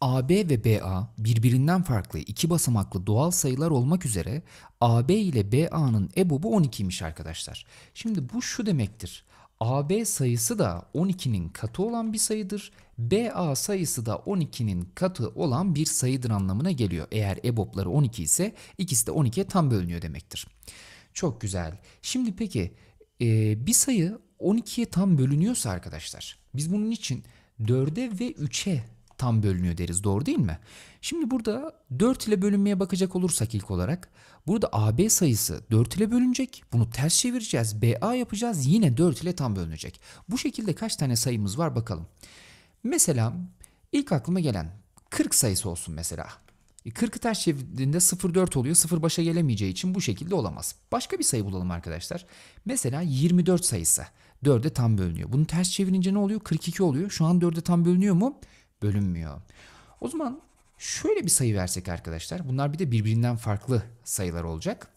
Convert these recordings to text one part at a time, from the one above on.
AB ve BA birbirinden farklı iki basamaklı doğal sayılar olmak üzere AB ile BA'nın ebobu 12'ymiş arkadaşlar. Şimdi bu şu demektir. AB sayısı da 12'nin katı olan bir sayıdır. BA sayısı da 12'nin katı olan bir sayıdır anlamına geliyor. Eğer ebobları 12 ise ikisi de 12'ye tam bölünüyor demektir. Çok güzel. Şimdi peki e, bir sayı 12'ye tam bölünüyorsa arkadaşlar biz bunun için 4'e ve 3'e tam bölünüyor deriz. Doğru değil mi? Şimdi burada 4 ile bölünmeye bakacak olursak ilk olarak burada AB sayısı 4 ile bölünecek. Bunu ters çevireceğiz. BA yapacağız. Yine 4 ile tam bölünecek. Bu şekilde kaç tane sayımız var bakalım. Mesela ilk aklıma gelen 40 sayısı olsun mesela. 40'ı e, ters çevirdiğinde 04 oluyor. 0 başa gelemeyeceği için bu şekilde olamaz. Başka bir sayı bulalım arkadaşlar. Mesela 24 sayısı. 4'e tam bölünüyor. Bunu ters çevirince ne oluyor? 42 oluyor. Şu an 4'e tam bölünüyor mu? bölünmüyor. O zaman şöyle bir sayı versek arkadaşlar. Bunlar bir de birbirinden farklı sayılar olacak.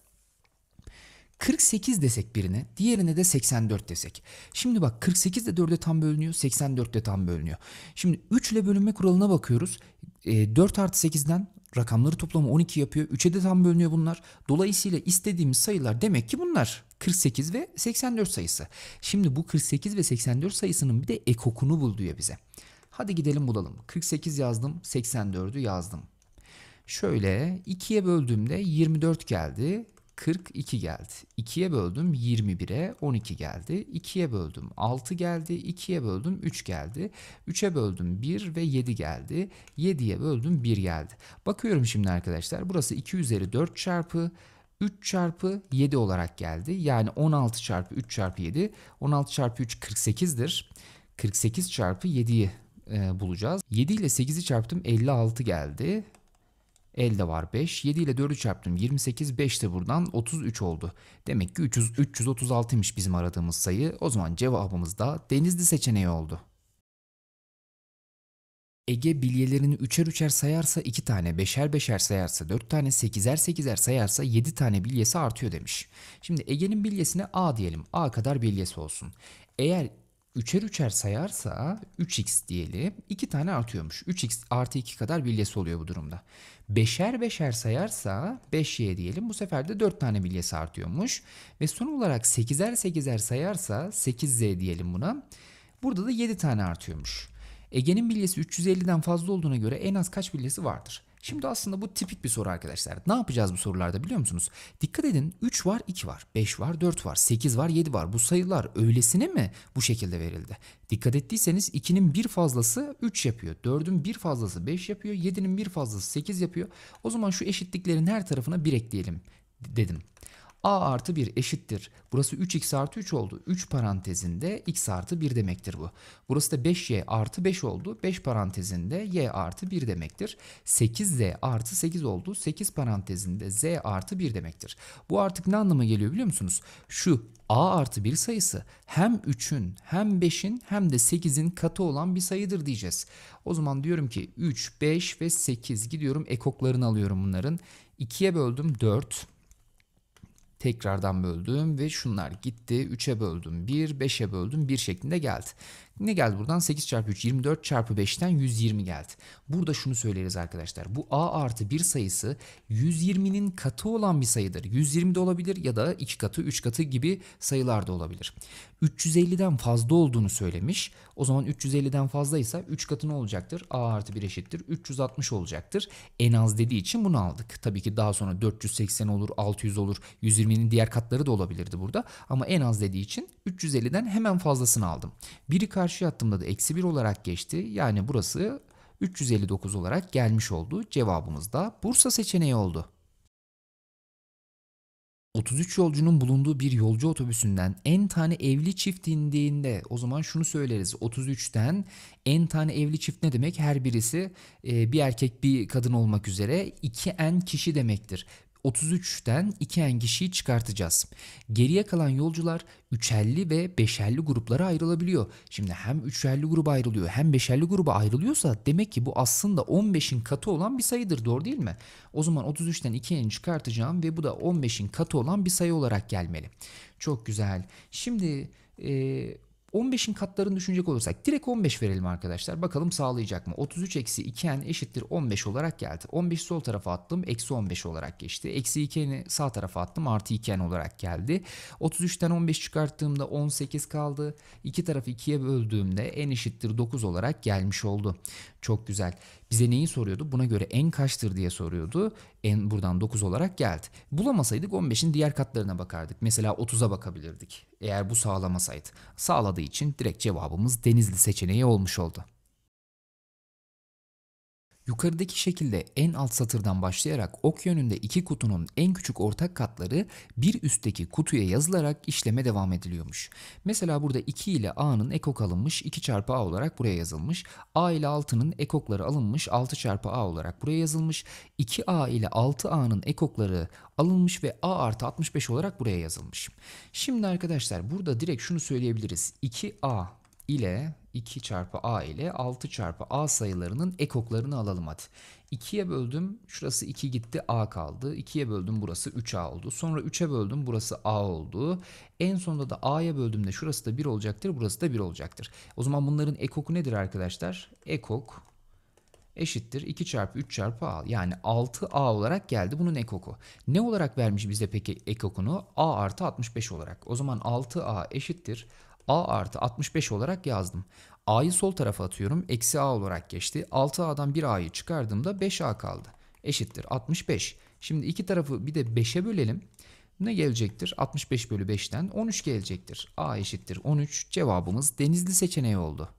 48 desek birine, diğerine de 84 desek. Şimdi bak 48 de 4'e tam bölünüyor, 84 de tam bölünüyor. Şimdi 3 ile bölünme kuralına bakıyoruz. 4 ee, artı 8'den rakamları toplamı 12 yapıyor. 3'e de tam bölünüyor bunlar. Dolayısıyla istediğimiz sayılar demek ki bunlar. 48 ve 84 sayısı. Şimdi bu 48 ve 84 sayısının bir de ekokunu bul diyor bize. Hadi gidelim bulalım. 48 yazdım, 84'ü yazdım. Şöyle 2'ye böldüğümde 24 geldi. 42 geldi. 2'ye böldüm 21'e 12 geldi. 2'ye böldüm 6 geldi. 2'ye böldüm 3 geldi. 3'e böldüm 1 ve 7 geldi. 7'ye böldüm 1 geldi. Bakıyorum şimdi arkadaşlar burası 2 üzeri 4 çarpı 3 çarpı 7 olarak geldi. Yani 16 çarpı 3 çarpı 7. 16 çarpı 3 48'dir. 48 çarpı 7'yi e, bulacağız. 7 ile 8'i çarptım 56 geldi. Elde var 5. 7 ile 4'ü çarptım 28. 5 de buradan 33 oldu. Demek ki 300, 336'ymış bizim aradığımız sayı. O zaman cevabımız da denizli seçeneği oldu. Ege bilyelerini üçer üçer sayarsa 2 tane, beşer beşer sayarsa 4 tane, 8'er 8'er sayarsa 7 tane bilyesi artıyor demiş. Şimdi Ege'nin bilyesine A diyelim. A kadar bilyesi olsun. Eğer üçer üçer sayarsa 3x diyelim. 2 tane artıyormuş. 3x artı 2 kadar bilyesi oluyor bu durumda. Beşer beşer sayarsa 5y diyelim. Bu sefer de 4 tane bilyesi artıyormuş. Ve son olarak 8'er 8'er sayarsa 8z diyelim buna. Burada da 7 tane artıyormuş. Ege'nin bilyesi 350'den fazla olduğuna göre en az kaç bilyesi vardır? Şimdi aslında bu tipik bir soru arkadaşlar. Ne yapacağız bu sorularda biliyor musunuz? Dikkat edin 3 var 2 var 5 var 4 var 8 var 7 var. Bu sayılar öylesine mi bu şekilde verildi? Dikkat ettiyseniz 2'nin bir fazlası 3 yapıyor. 4'ün bir fazlası 5 yapıyor. 7'nin bir fazlası 8 yapıyor. O zaman şu eşitliklerin her tarafına 1 ekleyelim dedim a artı 1 eşittir. Burası 3x artı 3 oldu. 3 parantezinde x artı 1 demektir bu. Burası da 5y artı 5 oldu. 5 parantezinde y artı 1 demektir. 8z artı 8 oldu. 8 parantezinde z artı 1 demektir. Bu artık ne anlama geliyor biliyor musunuz? Şu a artı 1 sayısı hem 3'ün hem 5'in hem de 8'in katı olan bir sayıdır diyeceğiz. O zaman diyorum ki 3, 5 ve 8 gidiyorum ekoklarını alıyorum bunların. 2'ye böldüm 4. Tekrardan böldüm ve şunlar gitti. 3'e böldüm 1, 5'e böldüm 1 şeklinde geldi. Ne geldi buradan? 8 çarpı 3 24 çarpı 5'ten 120 geldi. Burada şunu söyleriz arkadaşlar. Bu a artı 1 sayısı 120'nin katı olan bir sayıdır. 120 de olabilir ya da 2 katı 3 katı gibi sayılar da olabilir. 350'den fazla olduğunu söylemiş. O zaman 350'den fazlaysa 3 katı ne olacaktır? a artı 1 eşittir. 360 olacaktır. En az dediği için bunu aldık. Tabii ki daha sonra 480 olur, 600 olur. 120'nin diğer katları da olabilirdi burada. Ama en az dediği için 350'den hemen fazlasını aldım. Biri karşı karşı hattımda da eksi 1 olarak geçti. Yani burası 359 olarak gelmiş oldu. Cevabımız da Bursa seçeneği oldu. 33 yolcunun bulunduğu bir yolcu otobüsünden en tane evli çift indiğinde o zaman şunu söyleriz. 33'ten en tane evli çift ne demek? Her birisi e, bir erkek bir kadın olmak üzere 2 en kişi demektir. 33'ten 2 en kişiyi çıkartacağız. Geriye kalan yolcular üçerli ve beşerli gruplara ayrılabiliyor. Şimdi hem üçerli gruba ayrılıyor hem beşerli gruba ayrılıyorsa demek ki bu aslında 15'in katı olan bir sayıdır doğru değil mi? O zaman 33'ten 2 en çıkartacağım ve bu da 15'in katı olan bir sayı olarak gelmeli. Çok güzel. Şimdi e, 15'in katlarını düşünecek olursak direkt 15 verelim arkadaşlar. Bakalım sağlayacak mı? 33 eksi 2n eşittir 15 olarak geldi. 15 sol tarafa attım eksi 15 olarak geçti. Eksi 2n'i sağ tarafa attım artı 2n olarak geldi. 33'ten 15 çıkarttığımda 18 kaldı. İki tarafı 2'ye böldüğümde n eşittir 9 olarak gelmiş oldu. Çok güzel. Bize neyi soruyordu? Buna göre en kaçtır diye soruyordu. En buradan 9 olarak geldi. Bulamasaydık 15'in diğer katlarına bakardık. Mesela 30'a bakabilirdik. Eğer bu sağlamasaydı. Sağladığı için direkt cevabımız Denizli seçeneği olmuş oldu. Yukarıdaki şekilde en alt satırdan başlayarak ok yönünde iki kutunun en küçük ortak katları bir üstteki kutuya yazılarak işleme devam ediliyormuş. Mesela burada 2 ile A'nın ekok alınmış 2 çarpı A olarak buraya yazılmış. A ile 6'nın ekokları alınmış 6 çarpı A olarak buraya yazılmış. 2A ile 6A'nın ekokları alınmış ve A artı 65 olarak buraya yazılmış. Şimdi arkadaşlar burada direkt şunu söyleyebiliriz. 2A ile 2 çarpı a ile 6 çarpı a sayılarının ekoklarını alalım hadi. 2'ye böldüm şurası 2 gitti a kaldı. 2'ye böldüm burası 3a oldu. Sonra 3'e böldüm burası a oldu. En sonunda da a'ya böldüğümde şurası da 1 olacaktır burası da 1 olacaktır. O zaman bunların ekoku nedir arkadaşlar? Ekok eşittir 2 çarpı 3 çarpı a yani 6a olarak geldi bunun ekoku. Ne olarak vermiş bize peki ekokunu? a artı 65 olarak. O zaman 6a eşittir a artı 65 olarak yazdım. a'yı sol tarafa atıyorum. Eksi a olarak geçti. 6a'dan 1a'yı çıkardığımda 5a kaldı. Eşittir 65. Şimdi iki tarafı bir de 5'e bölelim. Ne gelecektir? 65 bölü 5'ten 13 gelecektir. a eşittir 13. Cevabımız denizli seçeneği oldu.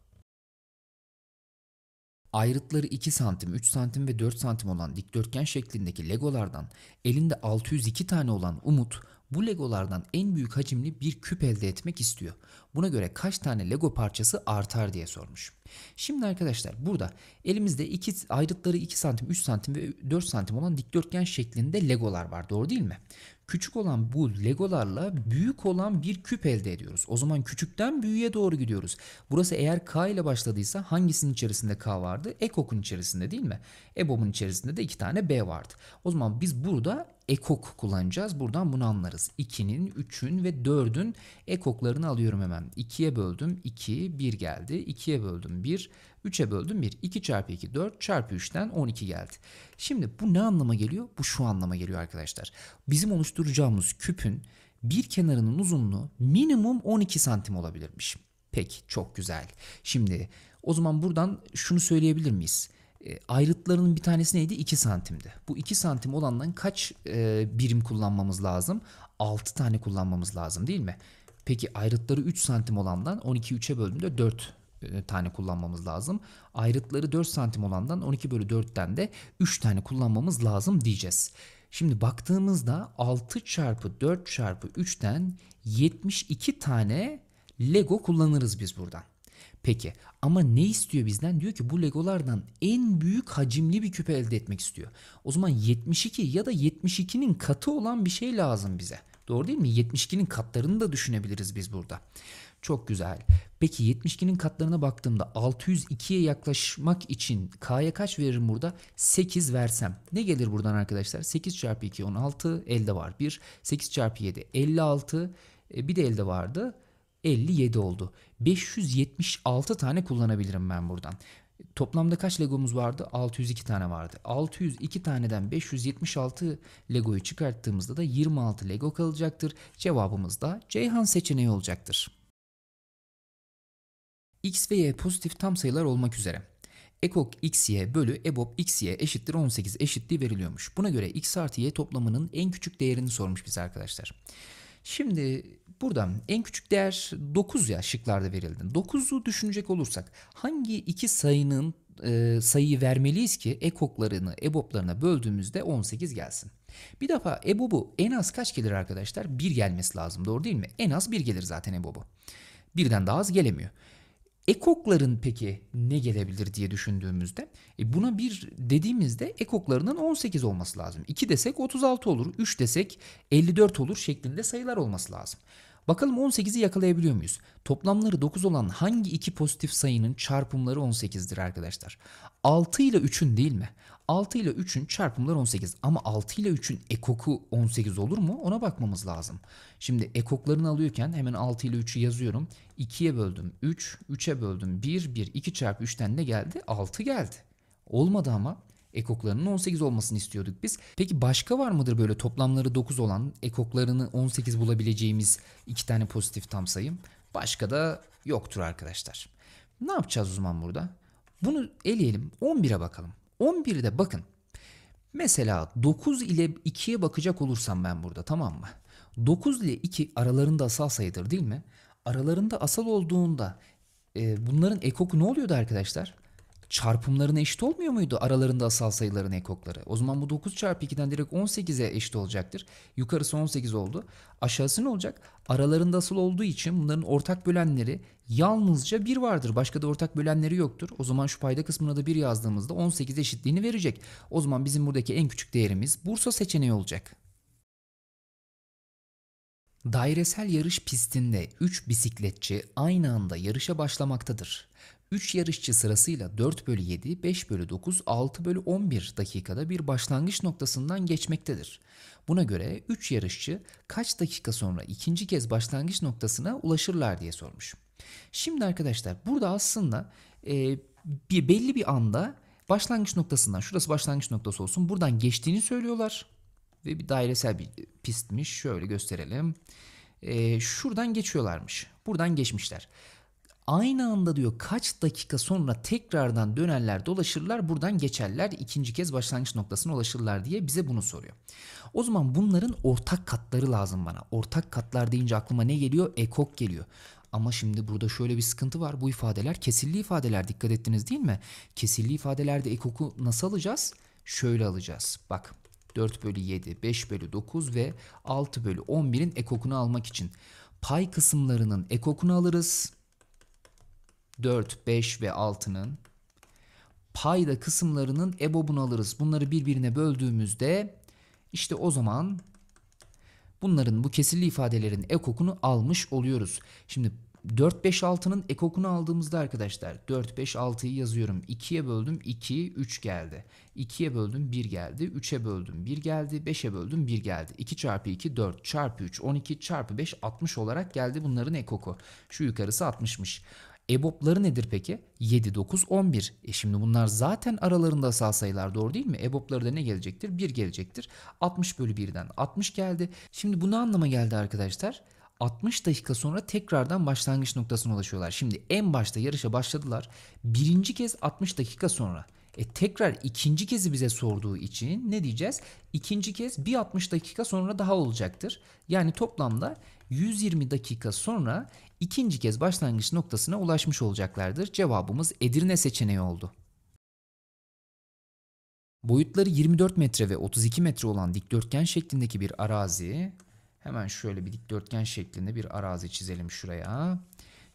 Ayrıtları 2 santim, 3 santim ve 4 santim olan dikdörtgen şeklindeki legolardan elinde 602 tane olan Umut bu legolardan en büyük hacimli bir küp elde etmek istiyor. Buna göre kaç tane lego parçası artar diye sormuş. Şimdi arkadaşlar burada elimizde iki, ayrıtları 2 santim, 3 santim ve 4 santim olan dikdörtgen şeklinde legolar var doğru değil mi? Küçük olan bu legolarla büyük olan bir küp elde ediyoruz. O zaman küçükten büyüğe doğru gidiyoruz. Burası eğer K ile başladıysa hangisinin içerisinde K vardı? Ekok'un içerisinde değil mi? EBOB'un içerisinde de iki tane B vardı. O zaman biz burada ekok kullanacağız. Buradan bunu anlarız. 2'nin, 3'ün ve 4'ün ekoklarını alıyorum hemen. 2'ye böldüm. 2, 1 geldi. 2'ye böldüm böldüm 1, 3'e böldüm 1. 2 çarpı 2 4 çarpı 3'ten 12 geldi. Şimdi bu ne anlama geliyor? Bu şu anlama geliyor arkadaşlar. Bizim oluşturacağımız küpün bir kenarının uzunluğu minimum 12 santim olabilirmiş. Peki çok güzel. Şimdi o zaman buradan şunu söyleyebilir miyiz? E, ayrıtlarının bir tanesi neydi? 2 santimdi. Bu 2 santim olandan kaç e, birim kullanmamız lazım? 6 tane kullanmamız lazım değil mi? Peki ayrıtları 3 santim olandan 12 3'e böldüğümde 4 e, tane kullanmamız lazım. Ayrıtları 4 santim olandan 12 bölü 4'ten de 3 tane kullanmamız lazım diyeceğiz. Şimdi baktığımızda 6 çarpı 4 çarpı 3'ten 72 tane Lego kullanırız biz buradan. Peki ama ne istiyor bizden? Diyor ki bu legolardan en büyük hacimli bir küp elde etmek istiyor. O zaman 72 ya da 72'nin katı olan bir şey lazım bize. Doğru değil mi? 72'nin katlarını da düşünebiliriz biz burada. Çok güzel. Peki 72'nin katlarına baktığımda 602'ye yaklaşmak için K'ya kaç veririm burada? 8 versem. Ne gelir buradan arkadaşlar? 8 çarpı 2 16 elde var 1. 8 çarpı 7 56 e, bir de elde vardı. 57 oldu. 576 tane kullanabilirim ben buradan. Toplamda kaç Legomuz vardı? 602 tane vardı. 602 taneden 576 Legoyu çıkarttığımızda da 26 Lego kalacaktır. Cevabımız da Ceyhan seçeneği olacaktır x ve y pozitif tam sayılar olmak üzere. Ekok xy bölü ebop xy eşittir 18 eşitliği veriliyormuş. Buna göre x artı y toplamının en küçük değerini sormuş bize arkadaşlar. Şimdi burada en küçük değer 9 ya şıklarda verildi. 9'u düşünecek olursak hangi iki sayının e, sayıyı vermeliyiz ki ekoklarını eboplarına böldüğümüzde 18 gelsin. Bir defa ebobu en az kaç gelir arkadaşlar? 1 gelmesi lazım doğru değil mi? En az 1 gelir zaten ebobu. Birden daha az gelemiyor. Ekokların peki ne gelebilir diye düşündüğümüzde e buna bir dediğimizde ekoklarının 18 olması lazım. 2 desek 36 olur, 3 desek 54 olur şeklinde sayılar olması lazım. Bakalım 18'i yakalayabiliyor muyuz? Toplamları 9 olan hangi iki pozitif sayının çarpımları 18'dir arkadaşlar? 6 ile 3'ün değil mi? 6 ile 3'ün çarpımları 18 ama 6 ile 3'ün ekoku 18 olur mu ona bakmamız lazım. Şimdi ekoklarını alıyorken hemen 6 ile 3'ü yazıyorum. 2'ye böldüm 3, 3'e böldüm 1, 1, 2 çarpı 3'ten ne geldi? 6 geldi. Olmadı ama ekoklarının 18 olmasını istiyorduk biz. Peki başka var mıdır böyle toplamları 9 olan ekoklarını 18 bulabileceğimiz iki tane pozitif tam sayım? Başka da yoktur arkadaşlar. Ne yapacağız uzman burada? Bunu eleyelim 11'e bakalım. 11'de bakın mesela 9 ile 2'ye bakacak olursam ben burada tamam mı? 9 ile 2 aralarında asal sayıdır değil mi? Aralarında asal olduğunda e, bunların ekoku ne oluyordu arkadaşlar? çarpımlarına eşit olmuyor muydu aralarında asal sayıların ekokları? O zaman bu 9 çarpı 2'den direkt 18'e eşit olacaktır. Yukarısı 18 oldu. Aşağısı ne olacak? Aralarında asıl olduğu için bunların ortak bölenleri yalnızca 1 vardır. Başka da ortak bölenleri yoktur. O zaman şu payda kısmına da 1 yazdığımızda 18 eşitliğini verecek. O zaman bizim buradaki en küçük değerimiz Bursa seçeneği olacak. Dairesel yarış pistinde 3 bisikletçi aynı anda yarışa başlamaktadır. 3 yarışçı sırasıyla 4 bölü 7, 5 bölü 9, 6 bölü 11 dakikada bir başlangıç noktasından geçmektedir. Buna göre 3 yarışçı kaç dakika sonra ikinci kez başlangıç noktasına ulaşırlar diye sormuş. Şimdi arkadaşlar burada aslında e, bir belli bir anda başlangıç noktasından şurası başlangıç noktası olsun buradan geçtiğini söylüyorlar. Ve bir dairesel bir pistmiş şöyle gösterelim. E, şuradan geçiyorlarmış. Buradan geçmişler. Aynı anda diyor kaç dakika sonra tekrardan dönerler dolaşırlar buradan geçerler ikinci kez başlangıç noktasına ulaşırlar diye bize bunu soruyor. O zaman bunların ortak katları lazım bana. Ortak katlar deyince aklıma ne geliyor? Ekok geliyor. Ama şimdi burada şöyle bir sıkıntı var. Bu ifadeler kesilli ifadeler dikkat ettiniz değil mi? Kesilli ifadelerde ekoku nasıl alacağız? Şöyle alacağız. Bak 4 bölü 7, 5 bölü 9 ve 6 bölü 11'in ekokunu almak için pay kısımlarının ekokunu alırız. 4, 5 ve 6'nın payda kısımlarının ebobunu alırız. Bunları birbirine böldüğümüzde işte o zaman bunların bu kesirli ifadelerin ekokunu almış oluyoruz. Şimdi 4, 5, 6'nın ekokunu aldığımızda arkadaşlar 4, 5, 6'yı yazıyorum. 2'ye böldüm 2, 3 geldi. 2'ye böldüm 1 geldi. 3'e böldüm 1 geldi. 5'e böldüm 1 geldi. 2 çarpı 2 4 çarpı 3 12 çarpı 5 60 olarak geldi bunların ekoku. Şu yukarısı 60'mış. EBOB'ları nedir peki? 7, 9, 11. E şimdi bunlar zaten aralarında asal sayılar doğru değil mi? EBOB'ları da ne gelecektir? 1 gelecektir. 60 bölü 1'den 60 geldi. Şimdi bu ne anlama geldi arkadaşlar? 60 dakika sonra tekrardan başlangıç noktasına ulaşıyorlar. Şimdi en başta yarışa başladılar. Birinci kez 60 dakika sonra. E tekrar ikinci kezi bize sorduğu için ne diyeceğiz? İkinci kez bir 60 dakika sonra daha olacaktır. Yani toplamda 120 dakika sonra ikinci kez başlangıç noktasına ulaşmış olacaklardır. Cevabımız Edirne seçeneği oldu. Boyutları 24 metre ve 32 metre olan dikdörtgen şeklindeki bir arazi. Hemen şöyle bir dikdörtgen şeklinde bir arazi çizelim şuraya.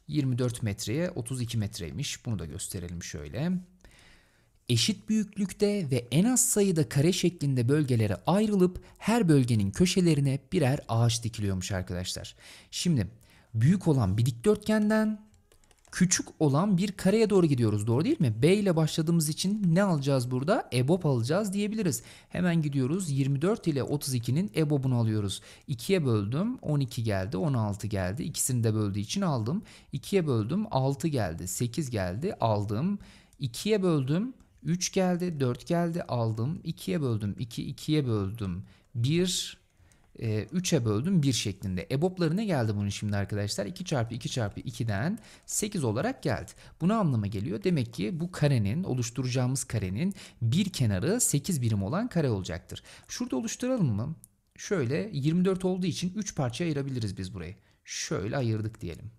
24 metreye 32 metreymiş. Bunu da gösterelim şöyle eşit büyüklükte ve en az sayıda kare şeklinde bölgelere ayrılıp her bölgenin köşelerine birer ağaç dikiliyormuş arkadaşlar. Şimdi büyük olan bir dikdörtgenden küçük olan bir kareye doğru gidiyoruz doğru değil mi? B ile başladığımız için ne alacağız burada? EBOB alacağız diyebiliriz. Hemen gidiyoruz 24 ile 32'nin EBOB'unu alıyoruz. 2'ye böldüm 12 geldi 16 geldi ikisini de böldüğü için aldım. 2'ye böldüm 6 geldi 8 geldi aldım. 2'ye böldüm 3 geldi, 4 geldi, aldım. 2'ye böldüm, 2, 2'ye böldüm. 1, 3'e böldüm 1 şeklinde. EBOB'ları ne geldi bunun şimdi arkadaşlar? 2 çarpı 2 çarpı 2'den 8 olarak geldi. Bu ne anlama geliyor? Demek ki bu karenin, oluşturacağımız karenin bir kenarı 8 birim olan kare olacaktır. Şurada oluşturalım mı? Şöyle 24 olduğu için 3 parçaya ayırabiliriz biz burayı. Şöyle ayırdık diyelim.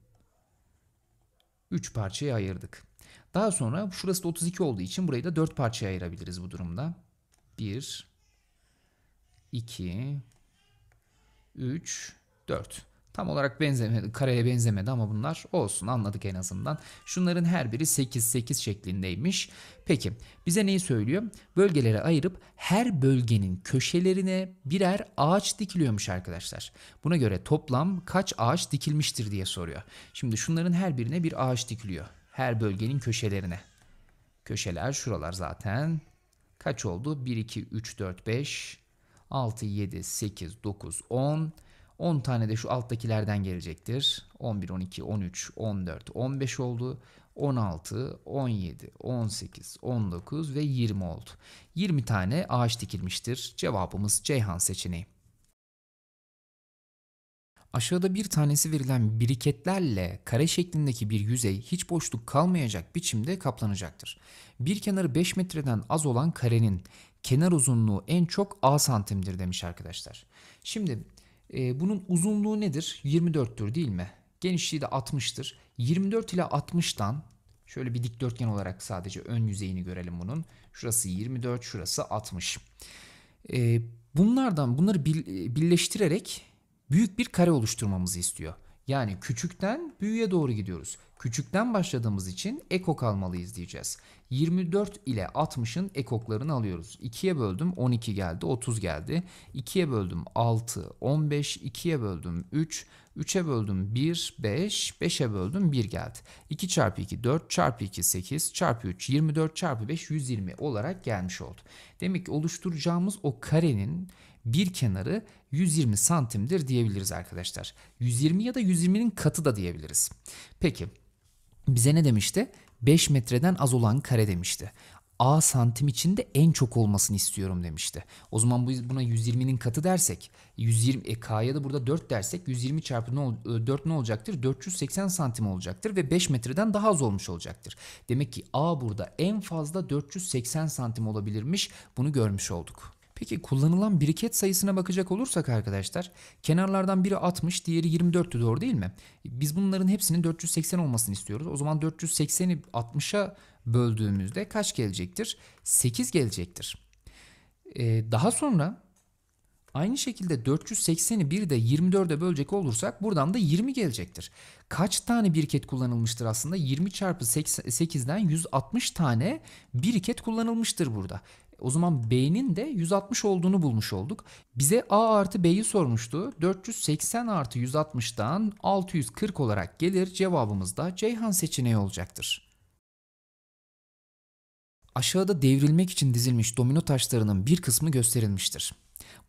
3 parçaya ayırdık. Daha sonra şurası da 32 olduğu için burayı da 4 parçaya ayırabiliriz bu durumda. 1, 2, 3, 4. Tam olarak benzemedi, kareye benzemedi ama bunlar olsun anladık en azından. Şunların her biri 8-8 şeklindeymiş. Peki bize neyi söylüyor? Bölgelere ayırıp her bölgenin köşelerine birer ağaç dikiliyormuş arkadaşlar. Buna göre toplam kaç ağaç dikilmiştir diye soruyor. Şimdi şunların her birine bir ağaç dikiliyor her bölgenin köşelerine. Köşeler şuralar zaten. Kaç oldu? 1, 2, 3, 4, 5, 6, 7, 8, 9, 10. 10 tane de şu alttakilerden gelecektir. 11, 12, 13, 14, 15 oldu. 16, 17, 18, 19 ve 20 oldu. 20 tane ağaç dikilmiştir. Cevabımız Ceyhan seçeneği. Aşağıda bir tanesi verilen briketlerle kare şeklindeki bir yüzey hiç boşluk kalmayacak biçimde kaplanacaktır. Bir kenarı 5 metreden az olan karenin kenar uzunluğu en çok a santimdir demiş arkadaşlar. Şimdi e, bunun uzunluğu nedir? 24'tür değil mi? Genişliği de 60'tır. 24 ile 60'tan şöyle bir dikdörtgen olarak sadece ön yüzeyini görelim bunun. Şurası 24, şurası 60. E, bunlardan bunları e, birleştirerek büyük bir kare oluşturmamızı istiyor. Yani küçükten büyüğe doğru gidiyoruz. Küçükten başladığımız için eko kalmalıyız diyeceğiz. 24 ile 60'ın ekoklarını alıyoruz. 2'ye böldüm 12 geldi 30 geldi. 2'ye böldüm 6 15 2'ye böldüm 3 3'e böldüm 1 5 5'e böldüm 1 geldi. 2 çarpı 2 4 çarpı 2 8 çarpı 3 24 çarpı 5 120 olarak gelmiş oldu. Demek ki oluşturacağımız o karenin bir kenarı 120 santimdir diyebiliriz arkadaşlar. 120 ya da 120'nin katı da diyebiliriz. Peki bize ne demişti? 5 metreden az olan kare demişti. A santim içinde en çok olmasını istiyorum demişti. O zaman biz buna 120'nin katı dersek 120 e, K'ya da burada 4 dersek 120 çarpı ne, 4 e, ne olacaktır? 480 santim olacaktır ve 5 metreden daha az olmuş olacaktır. Demek ki A burada en fazla 480 santim olabilirmiş. Bunu görmüş olduk. Peki kullanılan briket sayısına bakacak olursak arkadaşlar kenarlardan biri 60 diğeri 24'tü doğru değil mi? Biz bunların hepsinin 480 olmasını istiyoruz. O zaman 480'i 60'a böldüğümüzde kaç gelecektir? 8 gelecektir. Ee, daha sonra Aynı şekilde 480'i bir de 24'e bölecek olursak buradan da 20 gelecektir. Kaç tane briket kullanılmıştır aslında? 20 çarpı 8'den 160 tane briket kullanılmıştır burada. O zaman B'nin de 160 olduğunu bulmuş olduk. Bize A artı B'yi sormuştu. 480 artı 160'dan 640 olarak gelir. Cevabımız da Ceyhan seçeneği olacaktır. Aşağıda devrilmek için dizilmiş domino taşlarının bir kısmı gösterilmiştir.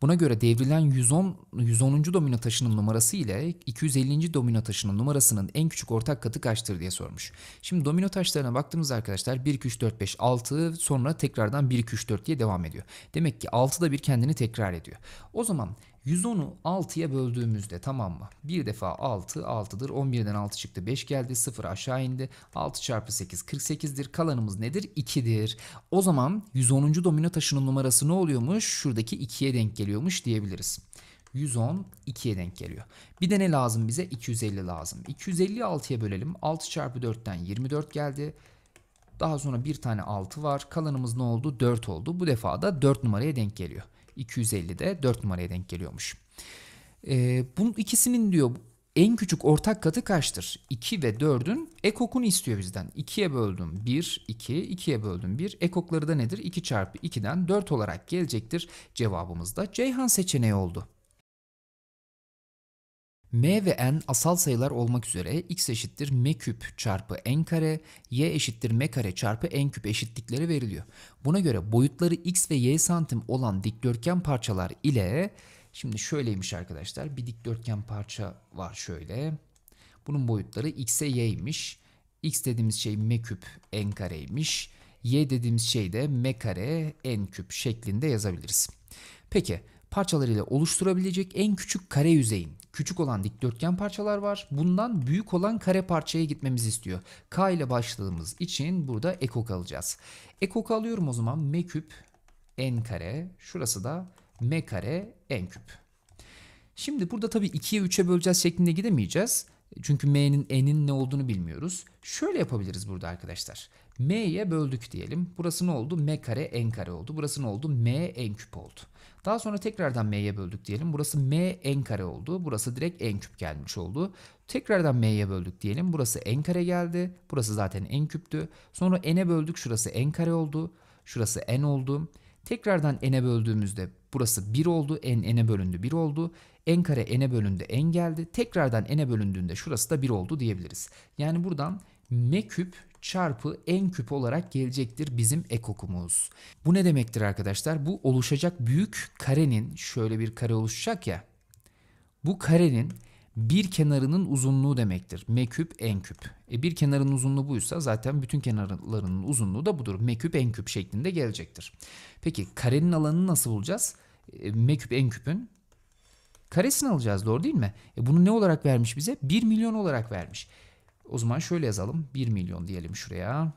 Buna göre devrilen 110, 110. domino taşının numarası ile 250. domino taşının numarasının en küçük ortak katı kaçtır diye sormuş. Şimdi domino taşlarına baktığımız arkadaşlar 1, 2, 3, 4, 5, 6 sonra tekrardan 1, 2, 3, 4 diye devam ediyor. Demek ki 6 da bir kendini tekrar ediyor. O zaman 110'u 6'ya böldüğümüzde tamam mı? Bir defa 6, 6'dır. 11'den 6 çıktı, 5 geldi, 0 aşağı indi. 6 çarpı 8, 48'dir. Kalanımız nedir? 2'dir. O zaman 110. domino taşının numarası ne oluyormuş? Şuradaki 2'ye denk geliyormuş diyebiliriz. 110 2'ye denk geliyor. Bir de ne lazım bize? 250 lazım. 250 6'ya bölelim. 6 çarpı 4'ten 24 geldi. Daha sonra bir tane 6 var. Kalanımız ne oldu? 4 oldu. Bu defa da 4 numaraya denk geliyor. 250 de 4 numaraya denk geliyormuş. E, bunun ikisinin diyor en küçük ortak katı kaçtır? 2 ve 4'ün ekokunu istiyor bizden. 2'ye böldüm 1, 2, 2'ye böldüm 1. Ekokları da nedir? 2 çarpı 2'den 4 olarak gelecektir. Cevabımız da Ceyhan seçeneği oldu m ve n asal sayılar olmak üzere x eşittir m küp çarpı n kare, y eşittir m kare çarpı n küp eşitlikleri veriliyor. Buna göre boyutları x ve y santim olan dikdörtgen parçalar ile şimdi şöyleymiş arkadaşlar bir dikdörtgen parça var şöyle. Bunun boyutları x'e y'ymiş. x dediğimiz şey m küp n kareymiş. y dediğimiz şey de m kare n küp şeklinde yazabiliriz. Peki parçalarıyla oluşturabilecek en küçük kare yüzeyin küçük olan dikdörtgen parçalar var. Bundan büyük olan kare parçaya gitmemizi istiyor. K ile başladığımız için burada ekok alacağız. Ekok alıyorum o zaman m küp n kare. Şurası da m kare n küp. Şimdi burada tabii 2'ye 3'e böleceğiz şeklinde gidemeyeceğiz. Çünkü m'nin n'in ne olduğunu bilmiyoruz. Şöyle yapabiliriz burada arkadaşlar m'ye böldük diyelim. Burası ne oldu? m kare n kare oldu. Burası ne oldu? m n küp oldu. Daha sonra tekrardan m'ye böldük diyelim. Burası m n kare oldu. Burası direkt n küp gelmiş oldu. Tekrardan m'ye böldük diyelim. Burası n kare geldi. Burası zaten n küptü. Sonra n'e böldük. Şurası n kare oldu. Şurası n oldu. Tekrardan n'e böldüğümüzde burası 1 oldu. n n'e bölündü 1 oldu. n kare n'e bölündü n geldi. Tekrardan n'e bölündüğünde şurası da 1 oldu diyebiliriz. Yani buradan m küp çarpı n küp olarak gelecektir bizim ekokumuz. Bu ne demektir arkadaşlar? Bu oluşacak büyük karenin şöyle bir kare oluşacak ya. Bu karenin bir kenarının uzunluğu demektir. M küp n küp. E bir kenarın uzunluğu buysa zaten bütün kenarlarının uzunluğu da budur. M küp n küp şeklinde gelecektir. Peki karenin alanını nasıl bulacağız? E, M küp n küpün karesini alacağız doğru değil mi? E bunu ne olarak vermiş bize? 1 milyon olarak vermiş. O zaman şöyle yazalım. 1 milyon diyelim şuraya.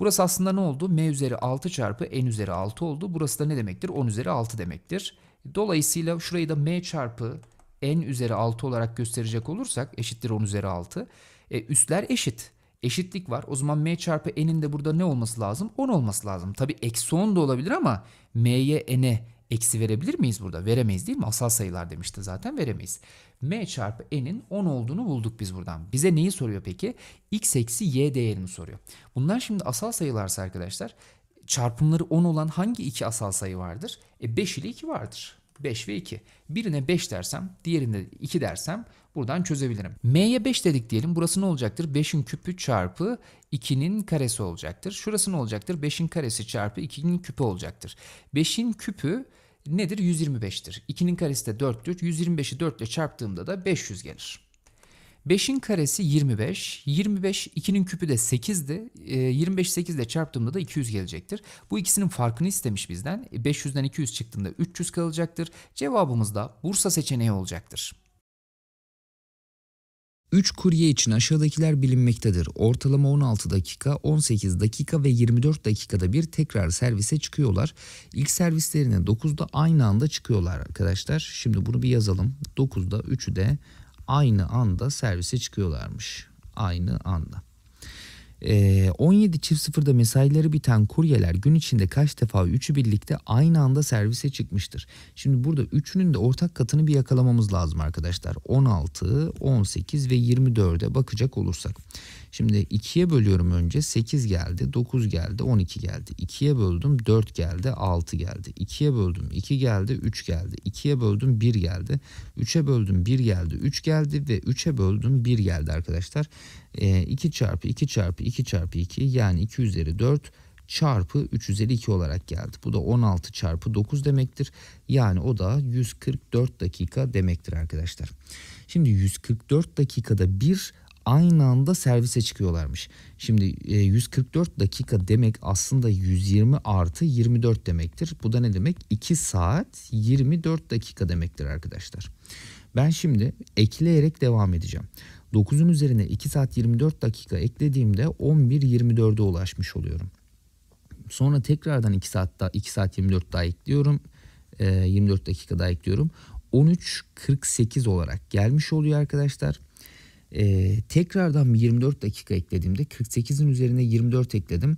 Burası aslında ne oldu? M üzeri 6 çarpı N üzeri 6 oldu. Burası da ne demektir? 10 üzeri 6 demektir. Dolayısıyla şurayı da M çarpı N üzeri 6 olarak gösterecek olursak eşittir 10 üzeri 6. E, üstler eşit. Eşitlik var. O zaman M çarpı N'in de burada ne olması lazım? 10 olması lazım. Tabi eksi 10 da olabilir ama M'ye N'e eksi verebilir miyiz burada? Veremeyiz değil mi? Asal sayılar demişti zaten veremeyiz. m çarpı n'in 10 olduğunu bulduk biz buradan. Bize neyi soruyor peki? x eksi y değerini soruyor. Bunlar şimdi asal sayılarsa arkadaşlar çarpımları 10 olan hangi iki asal sayı vardır? E 5 ile 2 vardır. 5 ve 2. Birine 5 dersem, diğerine 2 dersem buradan çözebilirim. M'ye 5 dedik diyelim. Burası ne olacaktır? 5'in küpü çarpı 2'nin karesi olacaktır. Şurası ne olacaktır? 5'in karesi çarpı 2'nin küpü olacaktır. 5'in küpü nedir? 125'tir. 2'nin karesi de 4'tür. 125'i 4 ile çarptığımda da 500 gelir. 5'in karesi 25. 25 2'nin küpü de 8'di. 25 8 ile çarptığımda da 200 gelecektir. Bu ikisinin farkını istemiş bizden. 500'den 200 çıktığında 300 kalacaktır. Cevabımız da Bursa seçeneği olacaktır. 3 kurye için aşağıdakiler bilinmektedir. Ortalama 16 dakika, 18 dakika ve 24 dakikada bir tekrar servise çıkıyorlar. İlk servislerine 9'da aynı anda çıkıyorlar arkadaşlar. Şimdi bunu bir yazalım. 9'da 3'ü de aynı anda servise çıkıyorlarmış. Aynı anda. 17 ee, çift 17.00'da mesaileri biten kuryeler gün içinde kaç defa üçü birlikte aynı anda servise çıkmıştır. Şimdi burada üçünün de ortak katını bir yakalamamız lazım arkadaşlar. 16, 18 ve 24'e bakacak olursak. Şimdi 2'ye bölüyorum önce 8 geldi 9 geldi 12 geldi. 2'ye böldüm 4 geldi 6 geldi. 2'ye böldüm 2 geldi 3 geldi. 2'ye böldüm 1 geldi. 3'e böldüm 1 geldi 3 geldi ve 3'e böldüm 1 geldi arkadaşlar. E, ee, 2 çarpı 2 çarpı 2 çarpı 2 yani 2 üzeri 4 çarpı 3 üzeri 2 olarak geldi. Bu da 16 çarpı 9 demektir. Yani o da 144 dakika demektir arkadaşlar. Şimdi 144 dakikada bir aynı anda servise çıkıyorlarmış. Şimdi 144 e, dakika demek aslında 120 artı 24 demektir. Bu da ne demek? 2 saat 24 dakika demektir arkadaşlar. Ben şimdi ekleyerek devam edeceğim. 9'un üzerine 2 saat 24 dakika eklediğimde 11.24'e ulaşmış oluyorum. Sonra tekrardan 2 saat daha, 2 saat 24 daha ekliyorum. 24 e, dakika daha ekliyorum. 13.48 olarak gelmiş oluyor arkadaşlar. Ee, tekrardan 24 dakika eklediğimde 48'in üzerine 24 ekledim.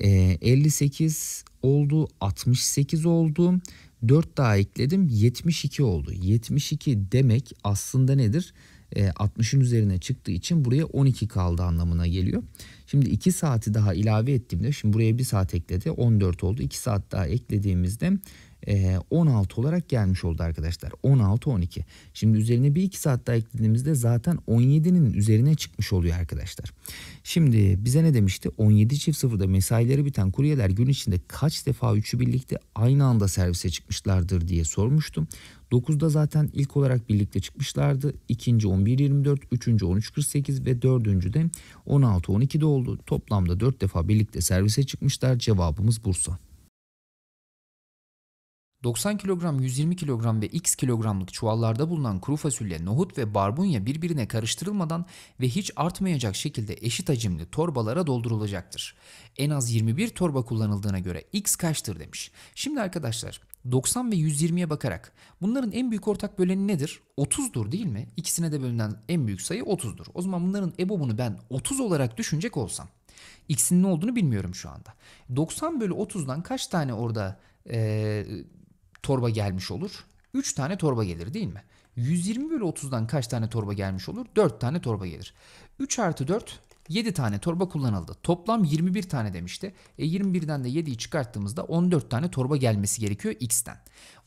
Ee, 58 oldu, 68 oldu. 4 daha ekledim 72 oldu. 72 demek aslında nedir? Ee, 60'ın üzerine çıktığı için buraya 12 kaldı anlamına geliyor. Şimdi 2 saati daha ilave ettiğimde şimdi buraya 1 saat ekledi 14 oldu. 2 saat daha eklediğimizde 16 ee, olarak gelmiş oldu arkadaşlar. 16-12. Şimdi üzerine bir iki saat daha eklediğimizde zaten 17'nin üzerine çıkmış oluyor arkadaşlar. Şimdi bize ne demişti? 17 çift sıfırda mesaileri biten kuryeler gün içinde kaç defa üçü birlikte aynı anda servise çıkmışlardır diye sormuştum. 9'da zaten ilk olarak birlikte çıkmışlardı. İkinci 11, 24, üçüncü 13, 48 ve dördüncü de 16.12'de oldu. Toplamda 4 defa birlikte servise çıkmışlar. Cevabımız Bursa. 90 kilogram, 120 kilogram ve x kilogramlık çuvallarda bulunan kuru fasulye, nohut ve barbunya birbirine karıştırılmadan ve hiç artmayacak şekilde eşit hacimli torbalara doldurulacaktır. En az 21 torba kullanıldığına göre x kaçtır demiş. Şimdi arkadaşlar 90 ve 120'ye bakarak bunların en büyük ortak böleni nedir? 30'dur değil mi? İkisine de bölünen en büyük sayı 30'dur. O zaman bunların ebobunu ben 30 olarak düşünecek olsam x'in ne olduğunu bilmiyorum şu anda. 90 bölü 30'dan kaç tane orada e, torba gelmiş olur? 3 tane torba gelir değil mi? 120 bölü 30'dan kaç tane torba gelmiş olur? 4 tane torba gelir. 3 artı 4 7 tane torba kullanıldı. Toplam 21 tane demişti. E 21'den de 7'yi çıkarttığımızda 14 tane torba gelmesi gerekiyor x'ten.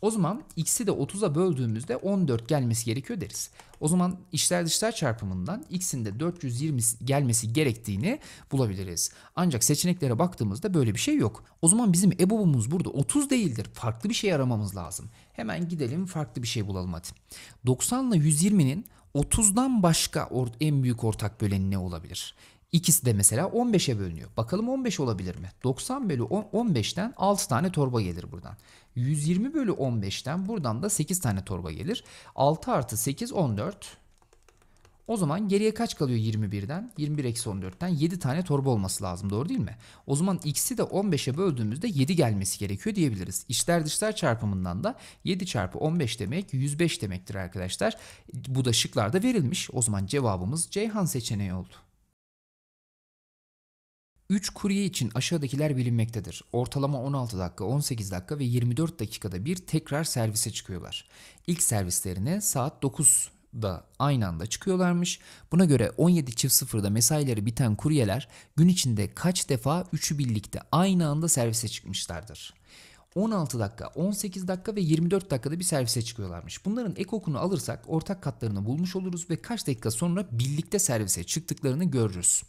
O zaman x'i de 30'a böldüğümüzde 14 gelmesi gerekiyor deriz. O zaman içler dışlar çarpımından x'in de 420 gelmesi gerektiğini bulabiliriz. Ancak seçeneklere baktığımızda böyle bir şey yok. O zaman bizim EBOB'umuz burada 30 değildir. Farklı bir şey aramamız lazım. Hemen gidelim farklı bir şey bulalım hadi. 90 ile 120'nin 30'dan başka en büyük ortak böleni ne olabilir? İkisi de mesela 15'e bölünüyor. Bakalım 15 olabilir mi? 90 bölü 10, 15'ten 6 tane torba gelir buradan. 120 bölü 15'ten buradan da 8 tane torba gelir. 6 artı 8 14. O zaman geriye kaç kalıyor 21'den? 21 eksi 14'ten 7 tane torba olması lazım doğru değil mi? O zaman x'i de 15'e böldüğümüzde 7 gelmesi gerekiyor diyebiliriz. İçler dışlar çarpımından da 7 çarpı 15 demek 105 demektir arkadaşlar. Bu da şıklarda verilmiş. O zaman cevabımız Ceyhan seçeneği oldu. 3 kurye için aşağıdakiler bilinmektedir. Ortalama 16 dakika, 18 dakika ve 24 dakikada bir tekrar servise çıkıyorlar. İlk servislerine saat 9'da aynı anda çıkıyorlarmış. Buna göre 17.00'da mesaileri biten kuryeler gün içinde kaç defa üçü birlikte aynı anda servise çıkmışlardır. 16 dakika, 18 dakika ve 24 dakikada bir servise çıkıyorlarmış. Bunların ekokunu alırsak ortak katlarını bulmuş oluruz ve kaç dakika sonra birlikte servise çıktıklarını görürüz.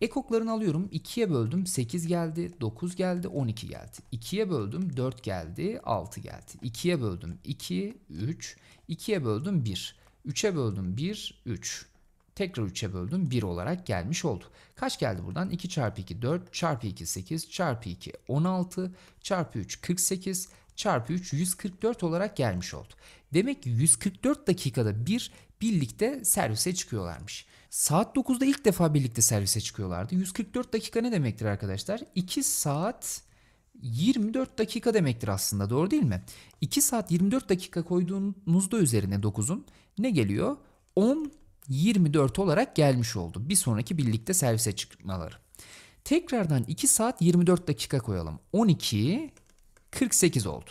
Ekoklarını alıyorum. 2'ye böldüm. 8 geldi. 9 geldi. 12 geldi. 2'ye böldüm. 4 geldi. 6 geldi. 2'ye böldüm. 2, 3. 2'ye böldüm. 1. 3'e böldüm. 1, 3. Tekrar 3'e böldüm 1 olarak gelmiş oldu. Kaç geldi buradan? 2 çarpı 2 4 çarpı 2 8 çarpı 2 16 çarpı 3 48 çarpı 3 144 olarak gelmiş oldu. Demek ki 144 dakikada bir birlikte servise çıkıyorlarmış. Saat 9'da ilk defa birlikte servise çıkıyorlardı. 144 dakika ne demektir arkadaşlar? 2 saat 24 dakika demektir aslında doğru değil mi? 2 saat 24 dakika koyduğunuzda üzerine 9'un ne geliyor? 10 24 olarak gelmiş oldu. Bir sonraki birlikte servise çıkmaları. Tekrardan 2 saat 24 dakika koyalım. 12 48 oldu.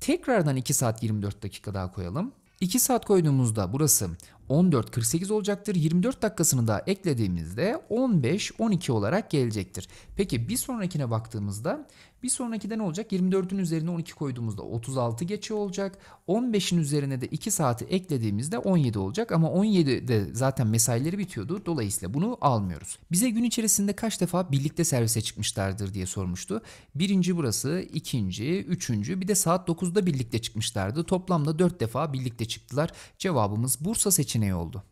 Tekrardan 2 saat 24 dakika daha koyalım. 2 saat koyduğumuzda burası 14.48 olacaktır. 24 dakikasını da eklediğimizde 15.12 olarak gelecektir. Peki bir sonrakine baktığımızda bir sonrakide ne olacak? 24'ün üzerine 12 koyduğumuzda 36 geçe olacak. 15'in üzerine de 2 saati eklediğimizde 17 olacak. Ama 17'de zaten mesaileri bitiyordu. Dolayısıyla bunu almıyoruz. Bize gün içerisinde kaç defa birlikte servise çıkmışlardır diye sormuştu. Birinci burası, ikinci, üçüncü bir de saat 9'da birlikte çıkmışlardı. Toplamda 4 defa birlikte çıktılar. Cevabımız Bursa seçeneği seçeneği oldu.